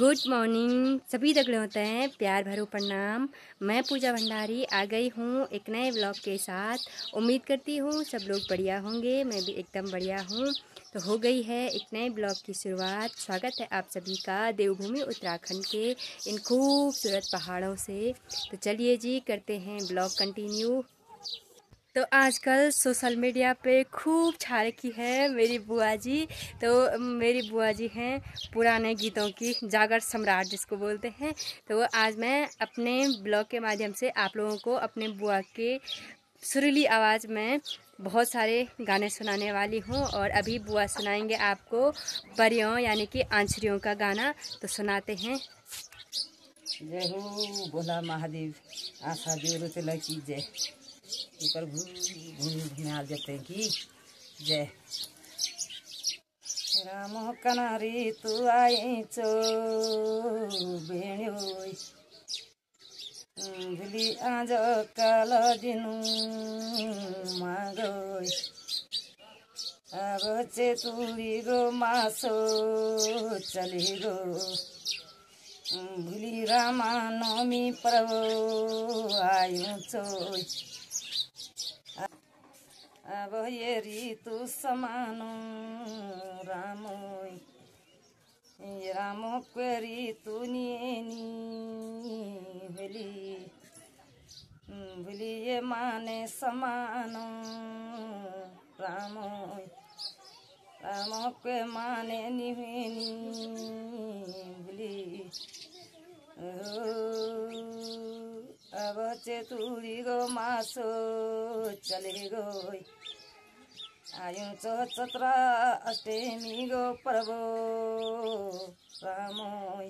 Good morning सभी होते हैं प्यार भरो प्रणाम मैं पूजा भंडारी आ गई हूँ एक नए ब्लॉग के साथ उम्मीद करती हूँ सब लोग बढ़िया होंगे मैं भी एकदम बढ़िया हूँ तो हो गई है एक नए ब्लॉग की शुरुआत स्वागत है आप सभी का देवभूमि उत्तराखंड के इन खूबसूरत पहाड़ों से तो चलिए जी करते हैं ब्लॉग कंटिन्यू तो आजकल सोशल मीडिया पे खूब छा रखी है मेरी बुआ जी तो मेरी बुआ जी हैं पुराने गीतों की जागर सम्राट जिसको बोलते हैं तो आज मैं अपने ब्लॉग के माध्यम से आप लोगों को अपने बुआ के सुरीली आवाज़ में बहुत सारे गाने सुनाने वाली हूँ और अभी बुआ सुनाएंगे आपको परियों यानी कि आंसरियों का गाना तो सुनाते हैं जय हो बोला महादेव आशा देवी जय ऊपर घूम घूम आ जाते हैं कि जय राम कनारी तू आई चो भेण्योय भोलि आज काल दिनु माग अब चे गो मासो चली चलिगो रामा नवमी पर्व आयो चोई ঋতু সমানো রাম রাম ঋতু নিয়ে নি হলি ভুলিয়ে মানে সমানো রাম রামকে মানে নিহিনি ভুলি अब चेतुरी गो मासो चले गई आयुचो चत्र अष्टमी गो प्रभु रामोय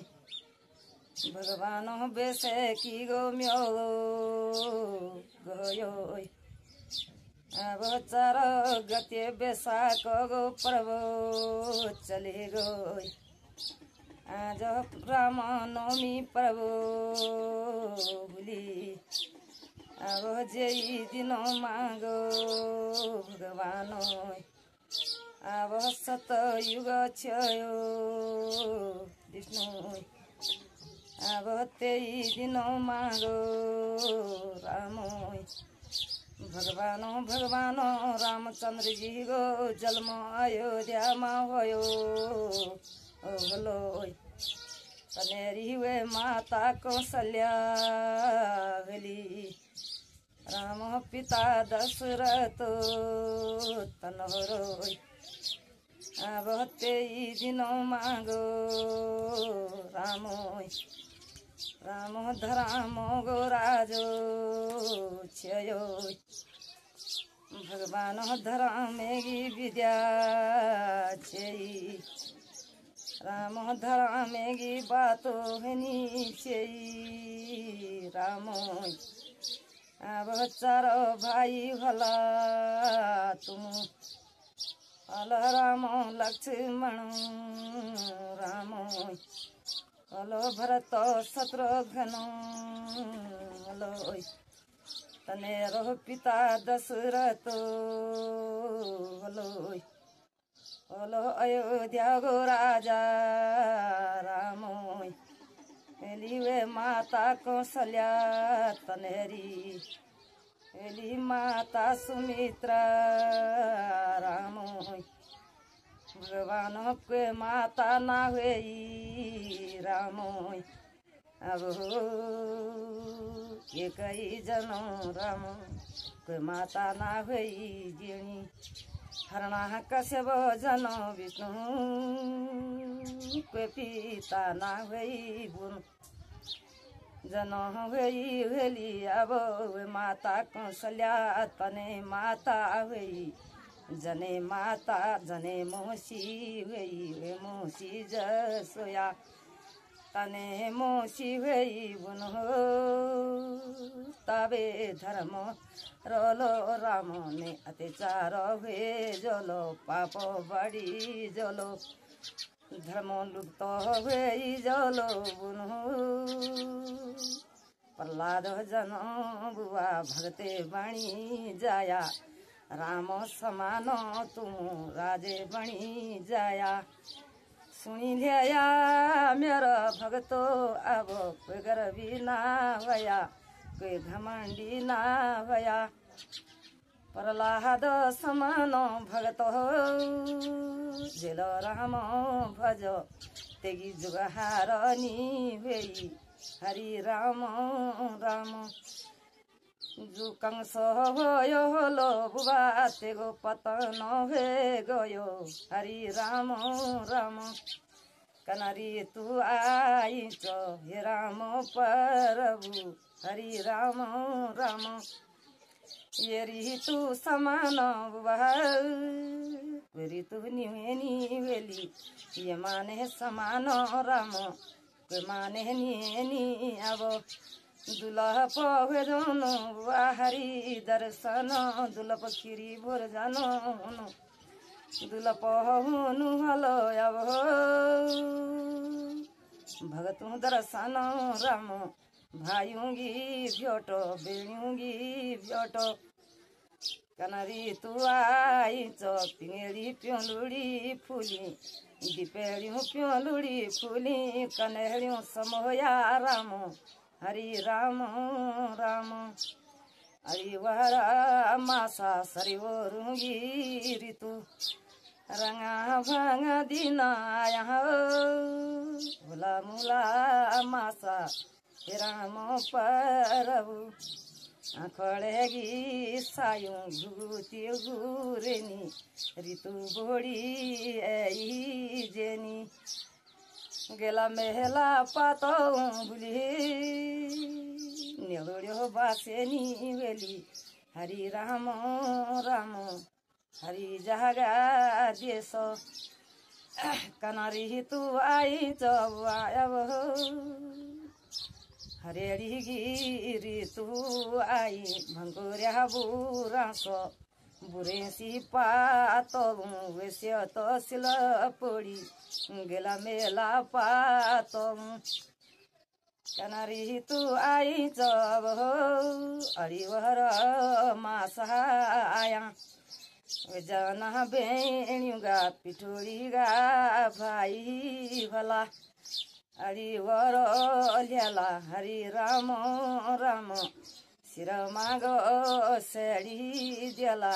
भगवानो बेसे कि गो म्यो गयो अब चार गत्ये बेसा गो प्रभु चले गय आज राम नवमी प्रभु भुली आगो दिन मागो भगवान आब सतयुग छयो विष्णु अब त्यही दिन मागो रामो भगवान भगवान रामचन्द्रजी गो जन्म अयोध्यामा भयो होलोय तनेरी वे माता कौशल्या রাম পিতা দশরথ তনবর তেই দিন মাগো রাম রাম ধরাম গো রাজ ভগবান ধরামে বিদ্যা ছেই রাম ধরামে বাত হেনি ছেই রাম বচ্চার ভাই ভাল তুমি ভাল রাম লক্ষ্মণ রাম হল ভরত শত্রঘ্ন হল তনে রহ পিতা দশরথ হল হল অযোধ্যা রাজা Ram Ele é mata consolha taneri. Ele mata sumitra ramoi. Bhagavano que mata na rei ramoi. avô, que kai não ramoi. Que mata na rei हरणः Kashyap जनो विष्णु के पिता ना भई बुन जन भई भेली अब माता कौशल्या तने माता भई जने माता जने मौसी भई वे मोसी जसोया तने मो शिवै बुन हो तबे धर्म रलो राम ने अत्याचार हुए जलो पाप बढी जलो धर्म लुप्त हुए जलो बुन हो प्रहलाद जन बुवा भगते बणी जाया राम समान तुम राजे बणी जाया सुनिल्या मेरो भगतो अब कोही गरबी नभया भया कोही घमण्डी ना भया समान भगत हो झेल राम भज तेगी जुगहार नि हरि राम राम जुकंस भयो लोभवातेको पत नभे गयो हरि राम राम कनरी तु आइच हे राम प्रभु हरि राम राम ये तु समान ऋतु निवेनी वेली ये माने समान राम माने नि अब दुलह पहरनो बाहरी दर्शन दुलप किरी भोर जानो दुलप हुनु हलो अब भगत दर्शन राम भायुंगी भ्योटो बेणुंगी भ्योटो कनरी तुआई चो पिंगेरी प्योलुड़ी फुली दिपेड़ियों प्योलुड़ी फुली कनेड़ियों समोया राम ಹರಿ ರಾಮ ರಾಮ ಹರಿವರ ಮಾಸ ಸರಿವರುಗಿರಿತು ರಂಗ ಭಂಗ ದಿನಾಯ ಹುಲ ಮುಲ ಮಾಸ ರಾಮ ಪರವು ಆಕಳೆಗಿ ಸಾಯು ಗುತಿ ಗುರೇನಿ ರಿತು ಬೋಡಿ ಐ ಜೇನಿ गेला मेला बुली नेदोड्यो बासेनी बेली हरि राम राम हरि जागा देश कनारी तु आई चबायब हरेडी गिरी तु आई भङ्कुर्या बुरा बुरेसी पातो बेसी तो सिल गेला मेला पातो कनारी तु आई जब हो अरिवर मासाया जना बेणिगा पिठोरी गा भाई भला हरिवर ल्याला हरि राम राम शिरमाग सेडी दिला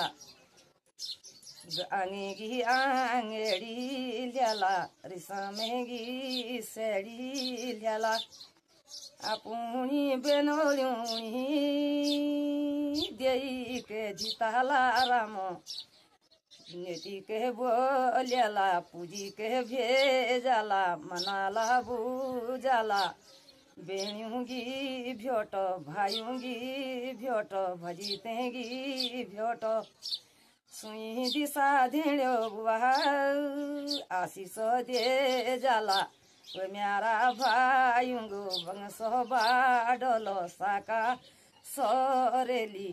गानेगी आंगेडी ल्याला रिसामेगी सेडी ल्याला आपुणी बेनोल्युणी देई के जीताला राम नेती के बोल्याला पूजी के भेजाला मनाला बुजाला बेहुँगी भ्योट भायुँगी भ्योट भजितेंगी भ्योट सुई दिशा धिँड्यो बुवा आशिष दे जाला ओ म्यारा भायुङ्गो वंशबा डलो साका सरेली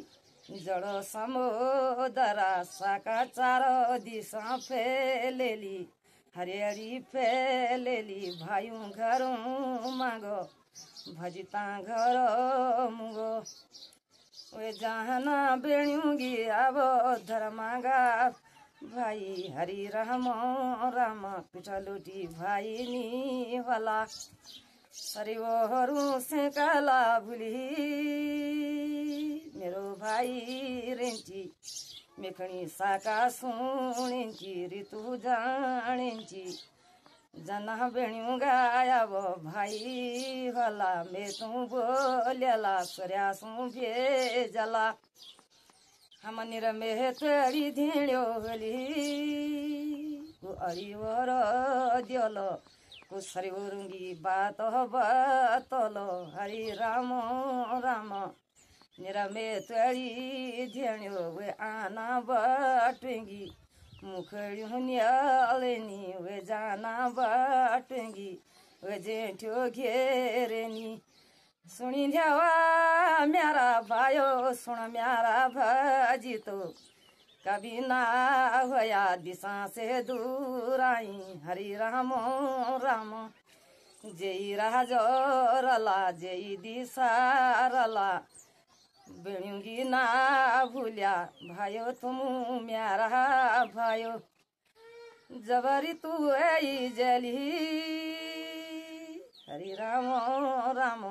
जड समोदरा साका चार दिशा फेलेली हरियाली फेलेली भायुङ घरौँ माग भजिता घर मुगो ओ जहना बेणुगी अब धर्मागा भाइ हरि राम राम पिठलुटी भाइ नि होला हरिओहरू सेकाला भुली मेरो भाइ रेन्ची मेखणी साका सुनिन्ची ऋतु जानिन्ची जना गाया वो भाई हला मे तू जला हम भेजला हमनिर मेहतरी धीण्यो होली अरी वर दियल कुसरी उरुङ्गी बात बतल हरि राम राम निर मेतरी धिण्यो वे आना बटुङ्गी मुखडी हुन्यालेनी वे जाना बाटङ्गी वे जेठो घेरेनी ध्यावा म्यारा भायो सुन म्यारा भाजी तो कभी ना होया दिशा से दुराई हरि राम राम जय रला जय दिशा रला বেড়ুঙ্গি না ভুলিয়া ভাইও তুমু মেয়ারা ভাইও জবরি তু এই জলি হরি রাম রাম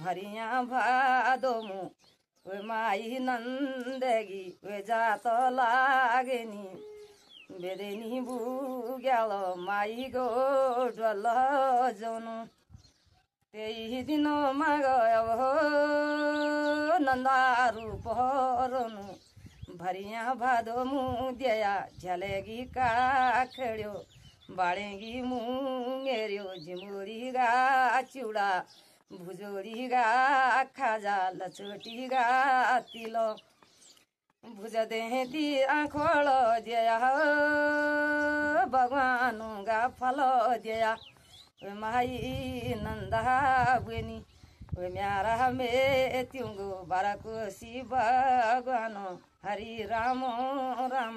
ভরিয়া ভাদমু ওই মাই নন্দগি ও জাত লাগেনি বেদেনি বু গেল মাই গো জনু এই দিন মাগ नंदारू पहरनु भरिया भादो मुँह दिया झलेगी काखड़ियो बाड़ेगी मुंगेरियो झिमुरी गा चूड़ा भुजोरी गा खाजा लचोटी गा तिलो भुज दे दी आँखोलो दिया भगवान गा फलो दिया माई नंदा बुनी म्यारा मे तिङ्गु बरको शिव गनो हरि राम राम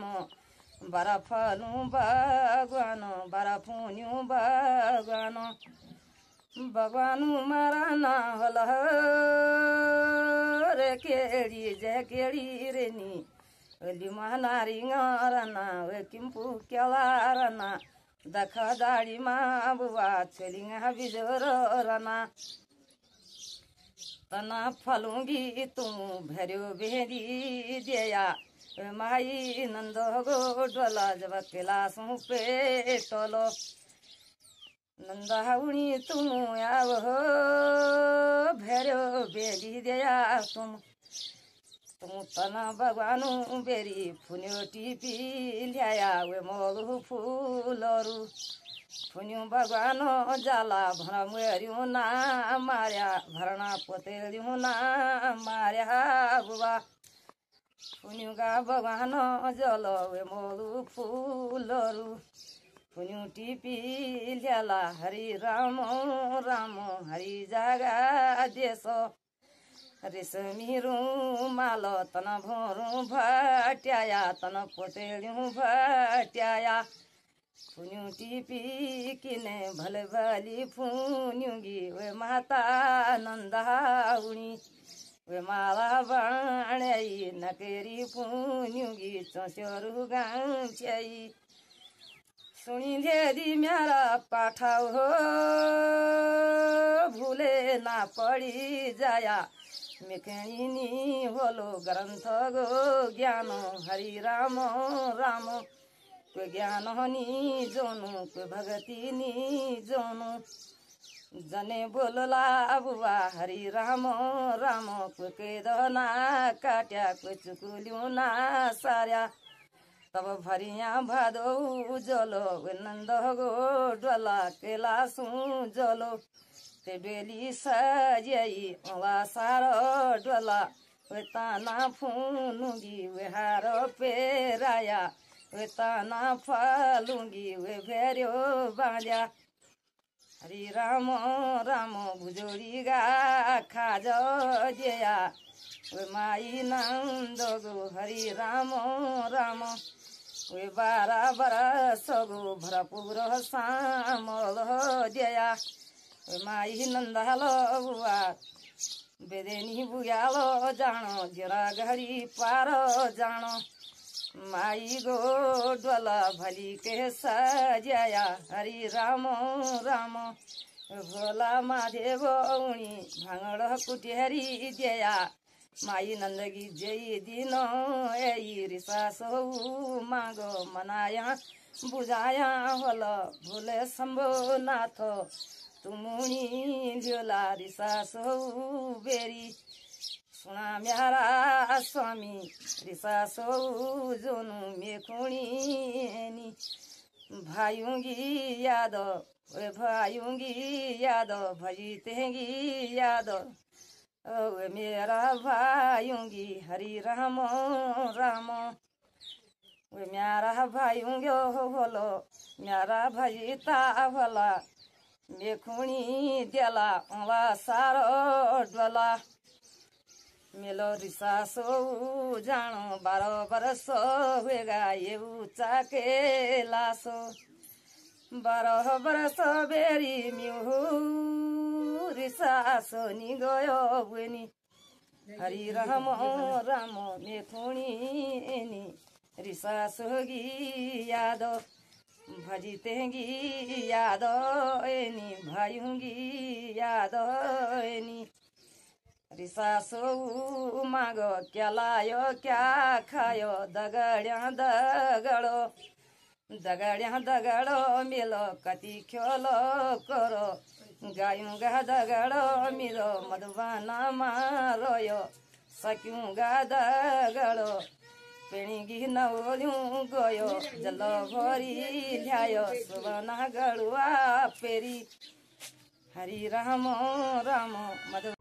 बरफनु बगवानो बरफुन्यु भगवान भगवानु मराना होल रे केडी जे केडी रे नि लिमाना रिङराना वे किम्पु केलाराना दख दाडीमा बुवा छोलिङ बिजोरना तना फलूंगी तू भरियो बेरी दिया माई नंद गो डोला जब किलासू पे टोलो नंदा उड़ी तू आव हो भरियो बेरी दया तुम तू तना भगवानू बेरी फुनियो टीपी लिया वे मोरू फूलोरू फुन्यु भगवान जाला भन मर्यौँ मार्या भरणा पोतेल्यौँ मार्या बुबा फुन्युगा भगवान जल वे मोरु फुलहरू फुन्यौँ टिपी ल्याला हरि राम राम हरि जागा देश रेशमी माल तन भरौँ भट्याया तन पोतेल्यौँ भट्याया फुन्यु टिपी किने भलबाली फुन्युगी वे माता नन्दाउणी वे माला बाणै नकेरी फुन्युगी चस्योरु गाउँछ्याई सुनिधेरी म्यारा पाठाउ हो भुले ना पढी जाया मेखेणी होलो ग्रन्थ गो ज्ञान हरि राम राम को ज्ञान नि जोनु को भगति नि जोनु जने बोलला बुवा हरि राम राम को काट्या को लिउना सार्या तब भरिया भदो उजलो नन्द गो डोला केलासु जलो ते बेली सजाई अवा सार डोला वे ताना फुनुगी वेहार पेराया ताना फालुङ्गी वे भेर्यो बाँध्या हरि राम राम भुजोरी गा खाज दिया वे माई नन्द गो हरि राम राम वे बारा बरस गो भरपुर साम दिया वे माई नन्दाल बुवा बेदेनी बुयालो जाणो जेरा घरी पार जाणो गो डोला भली के सजया हरि राम राम भोला महादेव औणी कुटि कुटेरी दिया माई नन्दगी जय दिन ए रिसा सौ मागो मनाया बुझाया होल भोले नाथ तुमुनी झोला रिसा बेरी Sonamiara, Swami, Risa Souzo, Nume Kunini, Bhayungi Yado, Oi Bhayungi Yado, o Yado, Oi Mera Hari Ramo, Ramo, Oi Mera Bhayungi, Oho Holo, Mera Bhajita Avala, Me Kuni Dela, Onla Saro Dvala, मेलो रिसासो जाणो बाह्र बरस ये एउ के लासो बाह्र बरस बेरी मिहु रिसासो नि गयो बुनी हरि राम राम मेथुनी नि रिसासो गी याद भजितेगी याद एनी भायुगी याद एनी रिसासो मागो क्या लायो क्या खायो दगड्या दगडो दगड्या दगडो मिलो कति खेलो करो गायौँ गा दगडो मिलो मधुबना रोयो सक्यौँ गा दगडो पिँढी नौल्यौँ गयो जल भरि ल्यायो सुबना गडुवा फेरि हरि राम राम मधु